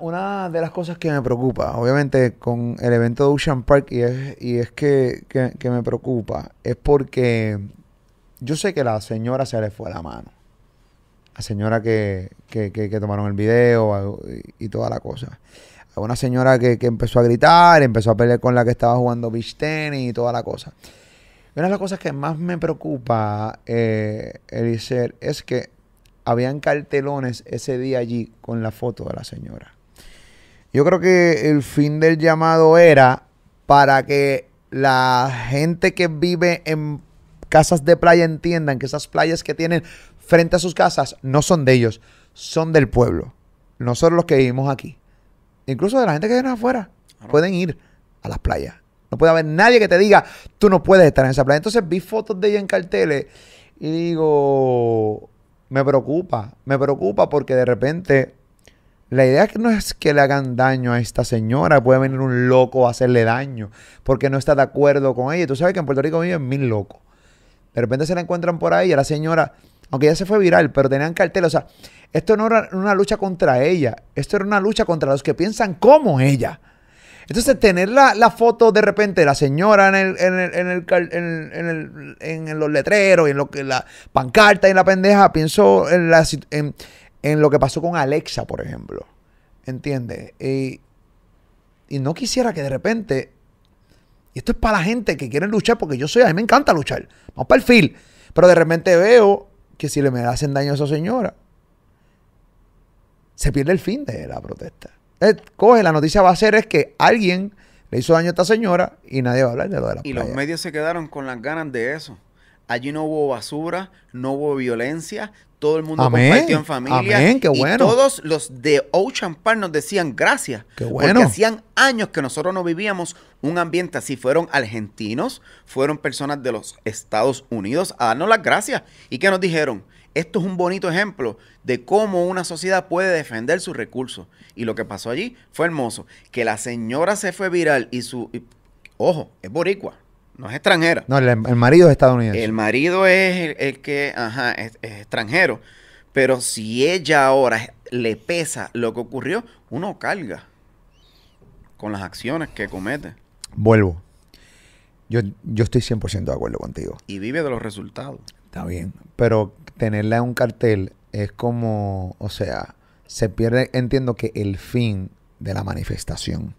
una, de las cosas que me preocupa, obviamente, con el evento de Ocean Park, y es, y es que, me preocupa, es porque yo sé que la señora se le fue la mano. La señora que, tomaron el video y, toda la cosa. Una señora que, empezó a gritar, empezó a pelear con la que estaba jugando beach tennis y toda la cosa. una de las cosas que más me preocupa, eh, es que habían cartelones ese día allí con la foto de la señora. Yo creo que el fin del llamado era para que la gente que vive en casas de playa entiendan que esas playas que tienen frente a sus casas no son de ellos, son del pueblo. Nosotros los que vivimos aquí. Incluso de la gente que viene afuera. Pueden ir a las playas. No puede haber nadie que te diga, tú no puedes estar en esa playa. Entonces vi fotos de ella en carteles y digo, me preocupa, me preocupa porque de repente la idea que no es que le hagan daño a esta señora, puede venir un loco a hacerle daño porque no está de acuerdo con ella. Tú sabes que en Puerto Rico viven mil locos. De repente se la encuentran por ahí y a la señora, aunque ya se fue viral, pero tenían cartel. O sea, esto no era una lucha contra ella, esto era una lucha contra los que piensan como ella. Entonces, tener la, foto de repente de la señora en, en, el, en, el, en, el, en los letreros y en, lo, que la pancarta y en la pendeja, pienso en, la, en, lo que pasó con Alexa, por ejemplo. ¿Entiendes? Eh, y, no quisiera que de repente. Y esto es para la gente que quiere luchar, porque yo soy, a mí me encanta luchar. Vamos para el film Pero de repente veo que si le me hacen daño a esa señora, se pierde el fin de la protesta coge, la noticia va a ser es que alguien le hizo daño a esta señora y nadie va a hablar de lo de la Y los medios se quedaron con las ganas de eso. Allí no hubo basura, no hubo violencia, todo el mundo compartió en familia. Amén, qué bueno. todos los de Ocean Park nos decían gracias. Qué bueno. Porque hacían años que nosotros no vivíamos un ambiente así. Fueron argentinos, fueron personas de los Estados Unidos a darnos las gracias. ¿Y qué nos dijeron? Esto es un bonito ejemplo de cómo una sociedad puede defender sus recursos. Y lo que pasó allí fue hermoso. Que la señora se fue viral y su... ojo, es boricua, no es extranjera. No, el, marido es estadounidense. El marido es el, que, ajá, es, extranjero. Pero si ella ahora le pesa lo que ocurrió, uno carga con las acciones que comete. Vuelvo. Yo, yo estoy 100% de acuerdo contigo. Y vive de los resultados. Está bien. Pero tenerla en un cartel es como, o sea, se pierde, entiendo que el fin de la manifestación.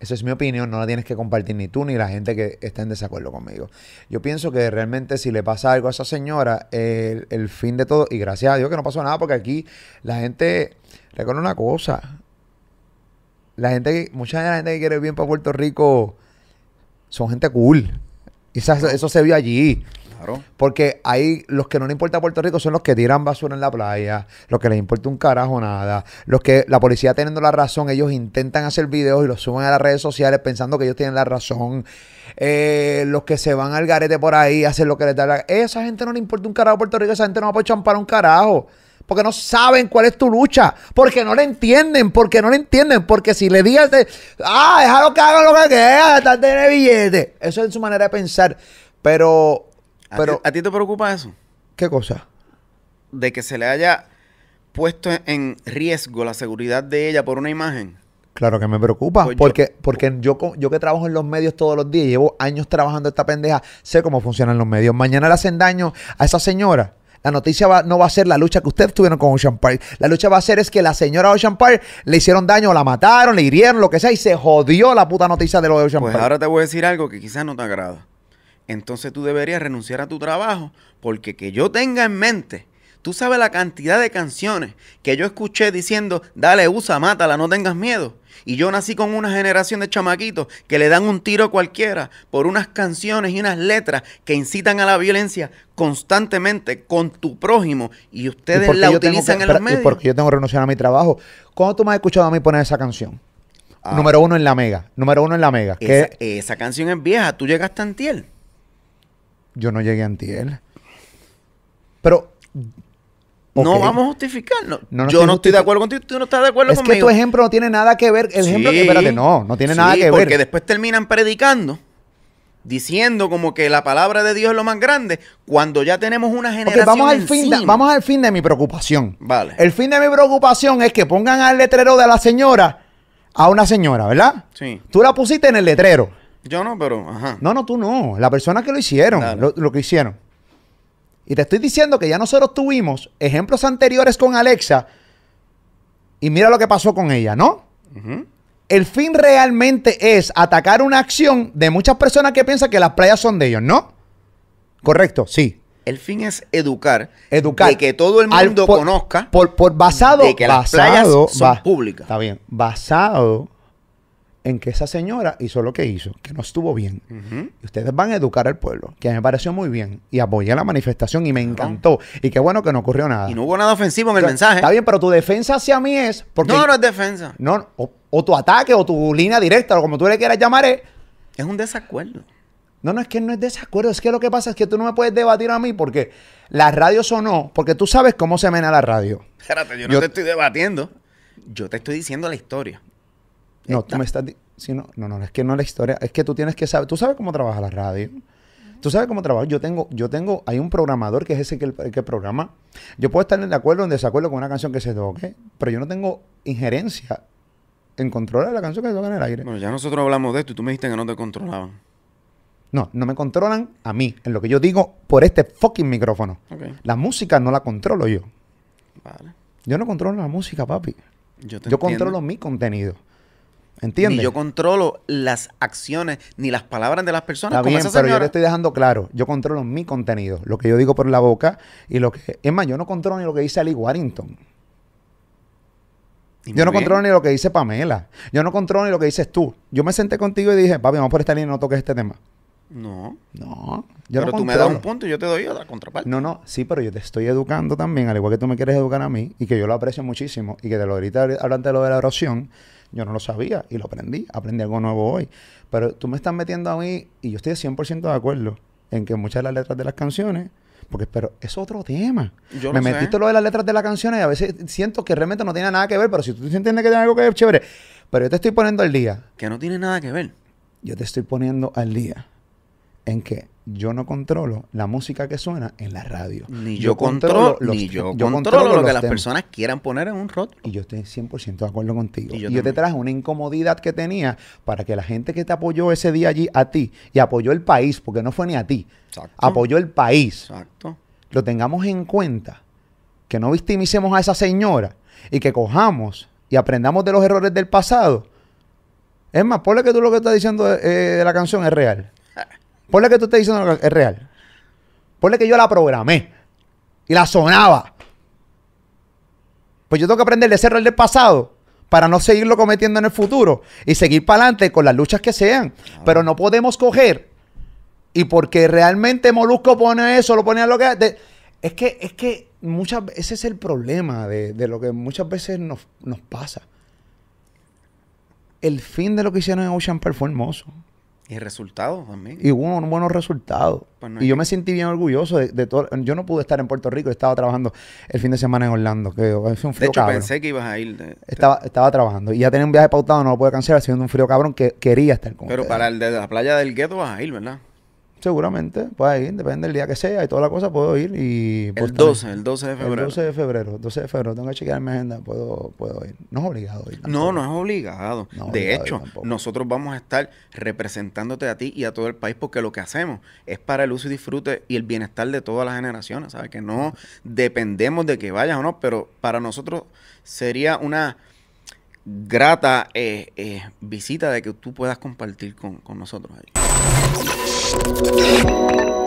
Esa es mi opinión, no la tienes que compartir ni tú ni la gente que está en desacuerdo conmigo. Yo pienso que realmente si le pasa algo a esa señora, el, fin de todo, y gracias a Dios que no pasó nada, porque aquí la gente, recuerda una cosa, la gente mucha gente que quiere bien para Puerto Rico son gente cool. Quizás eso se vio allí. Porque ahí los que no le importa a Puerto Rico son los que tiran basura en la playa, los que les importa un carajo nada, los que la policía teniendo la razón, ellos intentan hacer videos y los suben a las redes sociales pensando que ellos tienen la razón, eh, los que se van al garete por ahí, hacen lo que les da la... Esa gente no le importa un carajo a Puerto Rico, esa gente no va a poder champar un carajo porque no saben cuál es tu lucha, porque no le entienden, porque no le entienden, porque si le digas, ah, déjalo que hagan lo que quieran, estás el billete. Eso es su manera de pensar. Pero. ¿A ti te preocupa eso? ¿Qué cosa? De que se le haya puesto en riesgo la seguridad de ella por una imagen. Claro que me preocupa, pues porque, yo, porque yo, yo que trabajo en los medios todos los días, llevo años trabajando esta pendeja, sé cómo funcionan los medios. Mañana le hacen daño a esa señora, la noticia no va a ser la lucha que ustedes tuvieron con Ocean Park. La lucha va a ser es que la señora Ocean Park le hicieron daño, la mataron, le hirieron, lo que sea, y se jodió la puta noticia de lo de Ocean pues Park. ahora te voy a decir algo que quizás no te agrada. Entonces tú deberías renunciar a tu trabajo porque que yo tenga en mente Tú sabes la cantidad de canciones que yo escuché diciendo, dale, usa, mátala, no tengas miedo. Y yo nací con una generación de chamaquitos que le dan un tiro a cualquiera por unas canciones y unas letras que incitan a la violencia constantemente con tu prójimo y ustedes la utilizan en los medios. Porque yo tengo que renunciar a mi trabajo. ¿Cuándo tú me has escuchado a mí poner esa canción? Ah. número uno en la mega. Número uno en la mega. que... esa canción es vieja. ¿Tú llegaste a Antiel? Yo no llegué a Antiel. Pero no vamos a justificarlo. yo no estoy de acuerdo contigo, tú no estás de acuerdo conmigo. Es que tu ejemplo no tiene nada que ver. El espérate, no, no tiene nada que ver. Porque después terminan predicando, diciendo como que la palabra de Dios es lo más grande, cuando ya tenemos una generación. vamos, al fin de, vamos al fin de mi preocupación. Vale. El fin de mi preocupación es que pongan al letrero de la señora a una señora, ¿verdad? Sí. Tú la pusiste en el letrero. Yo no, pero. Ajá. No, no, tú no. La persona que lo hicieron, lo que hicieron. Y te estoy diciendo que ya nosotros tuvimos ejemplos anteriores con Alexa y mira lo que pasó con ella, ¿no? El fin realmente es atacar una acción de muchas personas que piensan que las playas son de ellos, ¿no? Correcto, sí. El fin es educar. Educar. que todo el mundo conozca. Por, por, basado. De que las playas públicas. Está bien. Basado en que esa señora hizo lo que hizo, que no estuvo bien. Y ustedes van a educar al pueblo, que me pareció muy bien. Y apoyé la manifestación y me encantó. Y qué bueno que no ocurrió nada. Y no hubo nada ofensivo en el mensaje. Está bien, pero tu defensa hacia mí es... Porque no, no es defensa. No, o, tu ataque, o tu línea directa, o como tú le quieras llamar, es... un desacuerdo. No, no, es que no es desacuerdo. Es que lo que pasa es que tú no me puedes debatir a mí porque la radio sonó, porque tú sabes cómo se mena la radio. Espérate, yo no te estoy debatiendo. Yo te estoy diciendo la historia. No, tú me estás diciendo. No, no, no, es que no es la historia. Es que tú tienes que saber. Tú sabes cómo trabaja la radio. Tú sabes cómo trabaja. Yo tengo, yo tengo, hay un programador que es ese que, programa. Yo puedo estar en acuerdo o en desacuerdo con una canción que se toque, pero yo no tengo injerencia en controlar la canción que se toca en el aire. Bueno, ya nosotros hablamos de esto y tú me dijiste que no te controlaban. No, no me controlan a mí, en lo que yo digo por este fucking micrófono. La música no la controlo yo. Vale. Yo no controlo la música, papi. Yo, controlo mi contenido. ¿Entiendes? Ni yo controlo las acciones ni las palabras de las personas. pero yo le estoy dejando claro. Yo controlo mi contenido, lo que yo digo por la boca y lo que. Es más, yo no controlo ni lo que dice Ali Warrington. yo no controlo ni lo que dice Pamela. Yo no controlo ni lo que dices tú. Yo me senté contigo y dije, papi, vamos por esta línea, y no toques este tema. No. No. pero tú me das un punto y yo te doy otra contraparte. No, no. Sí, pero yo te estoy educando también, al igual que tú me quieres educar a mí y que yo lo aprecio muchísimo y que te lo ahorita hablando de lo de la erosión yo no lo sabía y lo aprendí, aprendí algo nuevo hoy. Pero tú me estás metiendo a mí y yo estoy 100% de acuerdo en que muchas de las letras de las canciones porque, pero es otro tema. me metiste lo de las letras de las canciones y a veces siento que realmente no tiene nada que ver, pero si tú entiendes que tiene algo que ver, chévere. Pero yo te estoy poniendo al día. Que no tiene nada que ver. Yo te estoy poniendo al día en que yo no controlo la música que suena en la radio. Ni yo, controlo, yo, controlo, lo que las personas quieran poner en un rock. Y yo estoy 100% de acuerdo contigo. Y yo, te traje una incomodidad que tenía para que la gente que te apoyó ese día allí a ti y apoyó el país, porque no fue ni a ti, apoyó el país. Exacto. Lo tengamos en cuenta, que no victimicemos a esa señora y que cojamos y aprendamos de los errores del pasado. Es más, ponle que tú lo que estás diciendo eh, de la canción es real. Ponle que tú estés diciendo es real. Ponle que yo la programé y la sonaba. Pues yo tengo que aprender de ese el del pasado para no seguirlo cometiendo en el futuro y seguir para adelante con las luchas que sean. Pero no podemos coger y porque realmente Molusco pone eso, lo pone a lo que... es que, es que muchas ese es el problema de, lo que muchas veces nos, pasa. El fin de lo que hicieron en Ocean fue hermoso. Y resultados también. Y hubo un buenos resultados. Pues y yo me sentí bien orgulloso de, todo. Yo no pude estar en Puerto Rico, estaba trabajando el fin de semana en Orlando. Que es un frío de hecho, pensé que ibas a ir. Estaba, estaba trabajando. Y ya tenía un viaje pautado, no lo pude cancelar, siendo un frío cabrón que quería estar con Pero para el de la playa del gueto vas a ir, ¿verdad? Seguramente, pues ir, depende del día que sea y toda la cosa, puedo ir y... el 12, el 12 de febrero. El 12 de febrero, 12 de febrero, tengo que chequear mi agenda, puedo, puedo ir. No es obligado ir. No, no es obligado. de hecho, nosotros vamos a estar representándote a ti y a todo el país porque lo que hacemos es para el uso y disfrute y el bienestar de todas las generaciones, ¿sabes? Que no dependemos de que vayas o no, pero para nosotros sería una grata eh, eh, visita de que tú puedas compartir con, con nosotros ahí. thank you